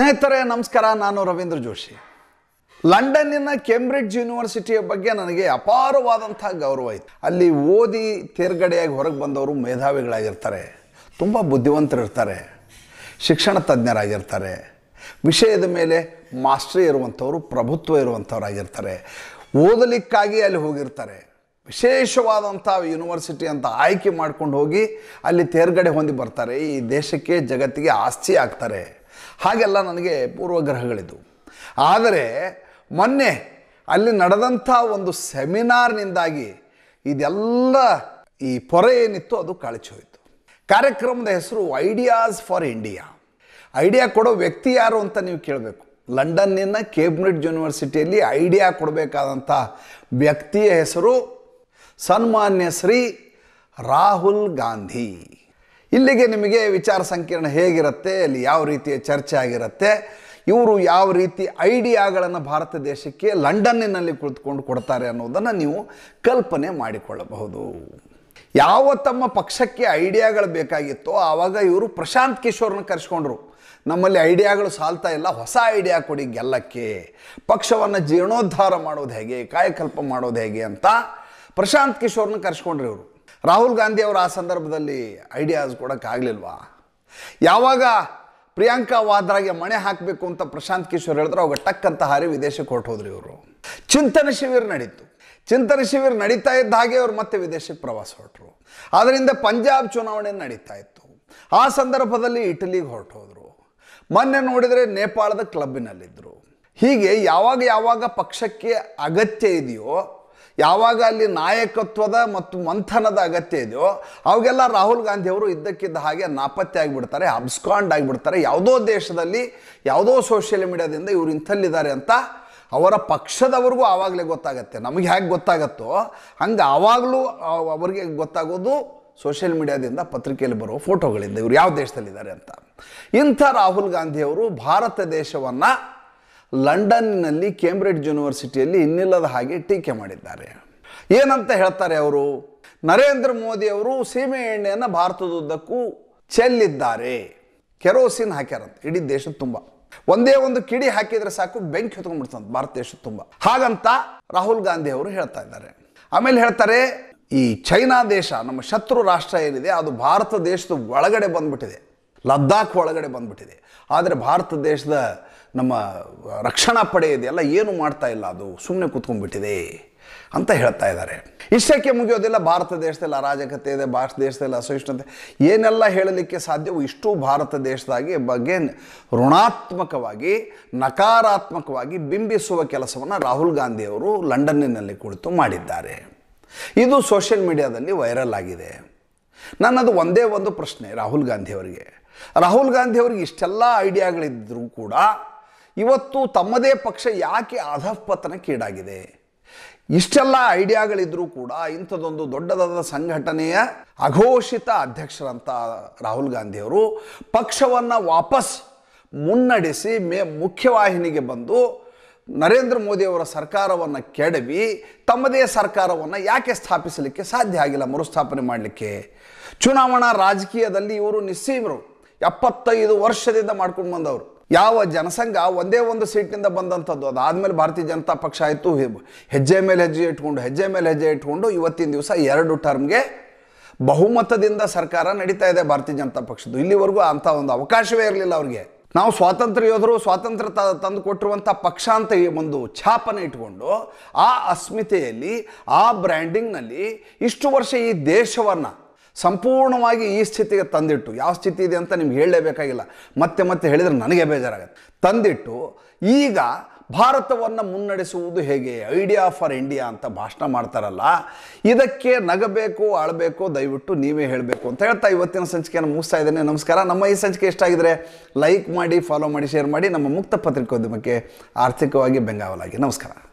ಸ್ನೇಹಿತರೆ ನಮಸ್ಕಾರ ನಾನು ರವೀಂದ್ರ ಜೋಶಿ ಲಂಡನ್ನಿನ ಕೇಂಬ್ರಿಡ್ಜ್ ಯೂನಿವರ್ಸಿಟಿಯ ಬಗ್ಗೆ ನನಗೆ ಅಪಾರವಾದಂಥ ಗೌರವ ಇತ್ತು ಅಲ್ಲಿ ಓದಿ ತೇರ್ಗಡೆಯಾಗಿ ಹೊರಗೆ ಬಂದವರು ಮೇಧಾವಿಗಳಾಗಿರ್ತಾರೆ ತುಂಬ ಬುದ್ಧಿವಂತರಿರ್ತಾರೆ ಶಿಕ್ಷಣ ತಜ್ಞರಾಗಿರ್ತಾರೆ ವಿಷಯದ ಮೇಲೆ ಮಾಸ್ಟ್ರಿ ಇರುವಂಥವರು ಪ್ರಭುತ್ವ ಇರುವಂಥವರಾಗಿರ್ತಾರೆ ಓದಲಿಕ್ಕಾಗಿ ಅಲ್ಲಿ ಹೋಗಿರ್ತಾರೆ ವಿಶೇಷವಾದಂಥ ಯೂನಿವರ್ಸಿಟಿ ಅಂತ ಆಯ್ಕೆ ಮಾಡ್ಕೊಂಡು ಹೋಗಿ ಅಲ್ಲಿ ತೇರ್ಗಡೆ ಹೊಂದಿ ಬರ್ತಾರೆ ಈ ದೇಶಕ್ಕೆ ಜಗತ್ತಿಗೆ ಆಸ್ತಿ ಆಗ್ತಾರೆ ಹಾಗೆಲ್ಲ ನನಗೆ ಪೂರ್ವಗ್ರಹಗಳಿದ್ದವು ಆದರೆ ಮೊನ್ನೆ ಅಲ್ಲಿ ನಡೆದಂಥ ಒಂದು ಸೆಮಿನಾರ್ನಿಂದಾಗಿ ಇದೆಲ್ಲ ಈ ಪೊರೆ ಏನಿತ್ತು ಅದು ಹೋಯಿತು ಕಾರ್ಯಕ್ರಮದ ಹೆಸರು ಐಡಿಯಾಸ್ ಫಾರ್ ಇಂಡಿಯಾ ಐಡಿಯಾ ಕೊಡೋ ವ್ಯಕ್ತಿ ಯಾರು ಅಂತ ನೀವು ಕೇಳಬೇಕು ಲಂಡನ್ನಿನ ಕೇಂಬ್ರಿಡ್ಜ್ ಯೂನಿವರ್ಸಿಟಿಯಲ್ಲಿ ಐಡಿಯಾ ಕೊಡಬೇಕಾದಂಥ ವ್ಯಕ್ತಿಯ ಹೆಸರು ಸನ್ಮಾನ್ಯ ಶ್ರೀ ರಾಹುಲ್ ಗಾಂಧಿ ಇಲ್ಲಿಗೆ ನಿಮಗೆ ವಿಚಾರ ಸಂಕಿರಣ ಹೇಗಿರುತ್ತೆ ಅಲ್ಲಿ ಯಾವ ರೀತಿಯ ಚರ್ಚೆ ಆಗಿರುತ್ತೆ ಇವರು ಯಾವ ರೀತಿ ಐಡಿಯಾಗಳನ್ನು ಭಾರತ ದೇಶಕ್ಕೆ ಲಂಡನ್ನಿನಲ್ಲಿ ಕುಳಿತುಕೊಂಡು ಕೊಡ್ತಾರೆ ಅನ್ನೋದನ್ನು ನೀವು ಕಲ್ಪನೆ ಮಾಡಿಕೊಳ್ಳಬಹುದು ಯಾವ ತಮ್ಮ ಪಕ್ಷಕ್ಕೆ ಐಡಿಯಾಗಳು ಬೇಕಾಗಿತ್ತೋ ಆವಾಗ ಇವರು ಪ್ರಶಾಂತ್ ಕಿಶೋರ್ನ ಕರೆಸ್ಕೊಂಡ್ರು ನಮ್ಮಲ್ಲಿ ಐಡಿಯಾಗಳು ಸಾಲ್ತಾ ಇಲ್ಲ ಹೊಸ ಐಡಿಯಾ ಕೊಡಿ ಗೆಲ್ಲಕ್ಕೆ ಪಕ್ಷವನ್ನು ಜೀರ್ಣೋದ್ಧಾರ ಮಾಡೋದು ಹೇಗೆ ಕಾಯಕಲ್ಪ ಮಾಡೋದು ಹೇಗೆ ಅಂತ ಪ್ರಶಾಂತ್ ಕಿಶೋರ್ನ ಕರೆಸ್ಕೊಂಡ್ರು ಇವರು ರಾಹುಲ್ ಗಾಂಧಿ ಅವರು ಆ ಸಂದರ್ಭದಲ್ಲಿ ಐಡಿಯಾಸ್ ಕೊಡೋಕ್ಕಾಗಲಿಲ್ವಾ ಯಾವಾಗ ಪ್ರಿಯಾಂಕಾ ವಾದ್ರಾಗೆ ಮಣೆ ಹಾಕಬೇಕು ಅಂತ ಪ್ರಶಾಂತ್ ಕಿಶೋರ್ ಹೇಳಿದ್ರು ಅವಾಗ ಟಕ್ ಅಂತ ಹಾರಿ ವಿದೇಶಕ್ಕೆ ಹೊರಟು ಹೋದ್ರಿ ಇವರು ಚಿಂತನ ಶಿಬಿರ ನಡೀತು ಚಿಂತನ ಶಿಬಿರ ನಡೀತಾ ಇದ್ದ ಹಾಗೆ ಅವ್ರು ಮತ್ತೆ ವಿದೇಶಕ್ಕೆ ಪ್ರವಾಸ ಹೊರಟರು ಆದ್ದರಿಂದ ಪಂಜಾಬ್ ಚುನಾವಣೆ ನಡೀತಾ ಇತ್ತು ಆ ಸಂದರ್ಭದಲ್ಲಿ ಇಟಲಿಗೆ ಹೊರಟು ಹೋದರು ಮೊನ್ನೆ ನೋಡಿದರೆ ನೇಪಾಳದ ಕ್ಲಬ್ಬಿನಲ್ಲಿದ್ದರು ಹೀಗೆ ಯಾವಾಗ ಯಾವಾಗ ಪಕ್ಷಕ್ಕೆ ಅಗತ್ಯ ಇದೆಯೋ ಯಾವಾಗ ಅಲ್ಲಿ ನಾಯಕತ್ವದ ಮತ್ತು ಮಂಥನದ ಅಗತ್ಯ ಇದೆಯೋ ಅವಾಗೆಲ್ಲ ರಾಹುಲ್ ಗಾಂಧಿಯವರು ಇದ್ದಕ್ಕಿದ್ದ ಹಾಗೆ ನಾಪತ್ತೆ ಆಗಿಬಿಡ್ತಾರೆ ಅಬ್ಸ್ಕಾಂಡ್ ಆಗಿಬಿಡ್ತಾರೆ ಯಾವುದೋ ದೇಶದಲ್ಲಿ ಯಾವುದೋ ಸೋಷಿಯಲ್ ಮೀಡಿಯಾದಿಂದ ಇವರು ಇಂಥಲ್ಲಿದ್ದಾರೆ ಅಂತ ಅವರ ಪಕ್ಷದವ್ರಿಗೂ ಆವಾಗಲೇ ಗೊತ್ತಾಗತ್ತೆ ನಮಗೆ ಹೇಗೆ ಗೊತ್ತಾಗತ್ತೋ ಹಂಗೆ ಆವಾಗಲೂ ಅವರಿಗೆ ಗೊತ್ತಾಗೋದು ಸೋಷಿಯಲ್ ಮೀಡಿಯಾದಿಂದ ಪತ್ರಿಕೆಯಲ್ಲಿ ಬರುವ ಫೋಟೋಗಳಿಂದ ಇವರು ಯಾವ ದೇಶದಲ್ಲಿದ್ದಾರೆ ಅಂತ ಇಂಥ ರಾಹುಲ್ ಗಾಂಧಿಯವರು ಭಾರತ ದೇಶವನ್ನು ಲಂಡನ್ನಲ್ಲಿ ಕೇಂಬ್ರಿಡ್ಜ್ ಯೂನಿವರ್ಸಿಟಿಯಲ್ಲಿ ಇನ್ನಿಲ್ಲದ ಹಾಗೆ ಟೀಕೆ ಮಾಡಿದ್ದಾರೆ ಏನಂತ ಹೇಳ್ತಾರೆ ಅವರು ನರೇಂದ್ರ ಮೋದಿ ಅವರು ಸೀಮೆ ಎಣ್ಣೆಯನ್ನು ಭಾರತದುದ್ದಕ್ಕೂ ಚೆಲ್ಲಿದ್ದಾರೆ ಕೆರೋಸಿನ್ ಹಾಕ್ಯಾರಂತ ಇಡೀ ದೇಶ ತುಂಬ ಒಂದೇ ಒಂದು ಕಿಡಿ ಹಾಕಿದ್ರೆ ಸಾಕು ಬೆಂಕಿ ಹೊತ್ಕೊಂಡ್ಬಿಡ್ತಂತ ಭಾರತ ದೇಶ ತುಂಬ ಹಾಗಂತ ರಾಹುಲ್ ಗಾಂಧಿ ಅವರು ಹೇಳ್ತಾ ಇದ್ದಾರೆ ಆಮೇಲೆ ಹೇಳ್ತಾರೆ ಈ ಚೈನಾ ದೇಶ ನಮ್ಮ ಶತ್ರು ರಾಷ್ಟ್ರ ಏನಿದೆ ಅದು ಭಾರತ ದೇಶದ ಒಳಗಡೆ ಬಂದ್ಬಿಟ್ಟಿದೆ ಲದ್ದಾಖ್ ಒಳಗಡೆ ಬಂದ್ಬಿಟ್ಟಿದೆ ಆದರೆ ಭಾರತ ದೇಶದ ನಮ್ಮ ರಕ್ಷಣಾ ಪಡೆ ಇದೆಯಲ್ಲ ಏನು ಮಾಡ್ತಾ ಇಲ್ಲ ಅದು ಸುಮ್ಮನೆ ಕೂತ್ಕೊಂಡ್ಬಿಟ್ಟಿದೆ ಅಂತ ಹೇಳ್ತಾ ಇದ್ದಾರೆ ಇಷ್ಟಕ್ಕೆ ಮುಗಿಯೋದಿಲ್ಲ ಭಾರತ ದೇಶದಲ್ಲಿ ಅರಾಜಕತೆ ಇದೆ ಭಾರತ ದೇಶದಲ್ಲಿ ಅಸಹಿಷ್ಣುತೆ ಏನೆಲ್ಲ ಹೇಳಲಿಕ್ಕೆ ಸಾಧ್ಯವೋ ಇಷ್ಟು ಭಾರತ ದೇಶದಾಗಿ ಬಗ್ಗೆ ಋಣಾತ್ಮಕವಾಗಿ ನಕಾರಾತ್ಮಕವಾಗಿ ಬಿಂಬಿಸುವ ಕೆಲಸವನ್ನು ರಾಹುಲ್ ಗಾಂಧಿಯವರು ಲಂಡನ್ನಿನಲ್ಲಿ ಕುಳಿತು ಮಾಡಿದ್ದಾರೆ ಇದು ಸೋಷಿಯಲ್ ಮೀಡಿಯಾದಲ್ಲಿ ವೈರಲ್ ಆಗಿದೆ ನನ್ನದು ಒಂದೇ ಒಂದು ಪ್ರಶ್ನೆ ರಾಹುಲ್ ಗಾಂಧಿಯವರಿಗೆ ರಾಹುಲ್ ಗಾಂಧಿಯವರಿಗೆ ಇಷ್ಟೆಲ್ಲ ಐಡಿಯಾಗಳಿದ್ದರೂ ಕೂಡ ಇವತ್ತು ತಮ್ಮದೇ ಪಕ್ಷ ಯಾಕೆ ಅಧಃಪತನಕ್ಕೀಡಾಗಿದೆ ಇಷ್ಟೆಲ್ಲ ಐಡಿಯಾಗಳಿದ್ದರೂ ಕೂಡ ಇಂಥದ್ದೊಂದು ದೊಡ್ಡದಾದ ಸಂಘಟನೆಯ ಅಘೋಷಿತ ಅಧ್ಯಕ್ಷರಂತ ರಾಹುಲ್ ಗಾಂಧಿಯವರು ಪಕ್ಷವನ್ನು ವಾಪಸ್ ಮುನ್ನಡೆಸಿ ಮೇ ಮುಖ್ಯವಾಹಿನಿಗೆ ಬಂದು ನರೇಂದ್ರ ಮೋದಿಯವರ ಸರ್ಕಾರವನ್ನು ಕೆಡವಿ ತಮ್ಮದೇ ಸರ್ಕಾರವನ್ನು ಯಾಕೆ ಸ್ಥಾಪಿಸಲಿಕ್ಕೆ ಸಾಧ್ಯ ಆಗಿಲ್ಲ ಮರುಸ್ಥಾಪನೆ ಮಾಡಲಿಕ್ಕೆ ಚುನಾವಣಾ ರಾಜಕೀಯದಲ್ಲಿ ಇವರು ನಿಸ್ಸೀಮರು ಎಪ್ಪತ್ತೈದು ವರ್ಷದಿಂದ ಮಾಡ್ಕೊಂಡು ಬಂದವರು ಯಾವ ಜನಸಂಘ ಒಂದೇ ಒಂದು ಸೀಟಿನಿಂದ ಬಂದಂಥದ್ದು ಅದಾದಮೇಲೆ ಭಾರತೀಯ ಜನತಾ ಪಕ್ಷ ಆಯಿತು ಹೆಜ್ಜೆ ಮೇಲೆ ಹೆಜ್ಜೆ ಇಟ್ಕೊಂಡು ಹೆಜ್ಜೆ ಮೇಲೆ ಹೆಜ್ಜೆ ಇಟ್ಕೊಂಡು ಇವತ್ತಿನ ದಿವಸ ಎರಡು ಟರ್ಮ್ಗೆ ಬಹುಮತದಿಂದ ಸರ್ಕಾರ ನಡೀತಾ ಇದೆ ಭಾರತೀಯ ಜನತಾ ಪಕ್ಷದ್ದು ಇಲ್ಲಿವರೆಗೂ ಅಂಥ ಒಂದು ಅವಕಾಶವೇ ಇರಲಿಲ್ಲ ಅವ್ರಿಗೆ ನಾವು ಸ್ವಾತಂತ್ರ್ಯ ಯೋಧರು ಸ್ವಾತಂತ್ರ್ಯ ತ ತಂದು ಕೊಟ್ಟಿರುವಂಥ ಪಕ್ಷ ಅಂತ ಒಂದು ಛಾಪನೆ ಇಟ್ಕೊಂಡು ಆ ಅಸ್ಮಿತೆಯಲ್ಲಿ ಆ ಬ್ರ್ಯಾಂಡಿಂಗ್ನಲ್ಲಿ ಇಷ್ಟು ವರ್ಷ ಈ ದೇಶವನ್ನು ಸಂಪೂರ್ಣವಾಗಿ ಈ ಸ್ಥಿತಿಗೆ ತಂದಿಟ್ಟು ಯಾವ ಸ್ಥಿತಿ ಇದೆ ಅಂತ ನಿಮ್ಗೆ ಹೇಳಲೇಬೇಕಾಗಿಲ್ಲ ಮತ್ತೆ ಮತ್ತೆ ಹೇಳಿದರೆ ನನಗೆ ಬೇಜಾರಾಗುತ್ತೆ ತಂದಿಟ್ಟು ಈಗ ಭಾರತವನ್ನು ಮುನ್ನಡೆಸುವುದು ಹೇಗೆ ಐಡಿಯಾ ಫಾರ್ ಇಂಡಿಯಾ ಅಂತ ಭಾಷಣ ಮಾಡ್ತಾರಲ್ಲ ಇದಕ್ಕೆ ನಗಬೇಕು ಆಳಬೇಕು ದಯವಿಟ್ಟು ನೀವೇ ಹೇಳಬೇಕು ಅಂತ ಹೇಳ್ತಾ ಇವತ್ತಿನ ಸಂಚಿಕೆಯನ್ನು ಮುಗಿಸ್ತಾ ಇದ್ದೇನೆ ನಮಸ್ಕಾರ ನಮ್ಮ ಈ ಸಂಚಿಕೆ ಎಷ್ಟಾಗಿದ್ರೆ ಲೈಕ್ ಮಾಡಿ ಫಾಲೋ ಮಾಡಿ ಶೇರ್ ಮಾಡಿ ನಮ್ಮ ಮುಕ್ತ ಪತ್ರಿಕೋದ್ಯಮಕ್ಕೆ ಆರ್ಥಿಕವಾಗಿ ಬೆಂಗಾವಲಾಗಿ ನಮಸ್ಕಾರ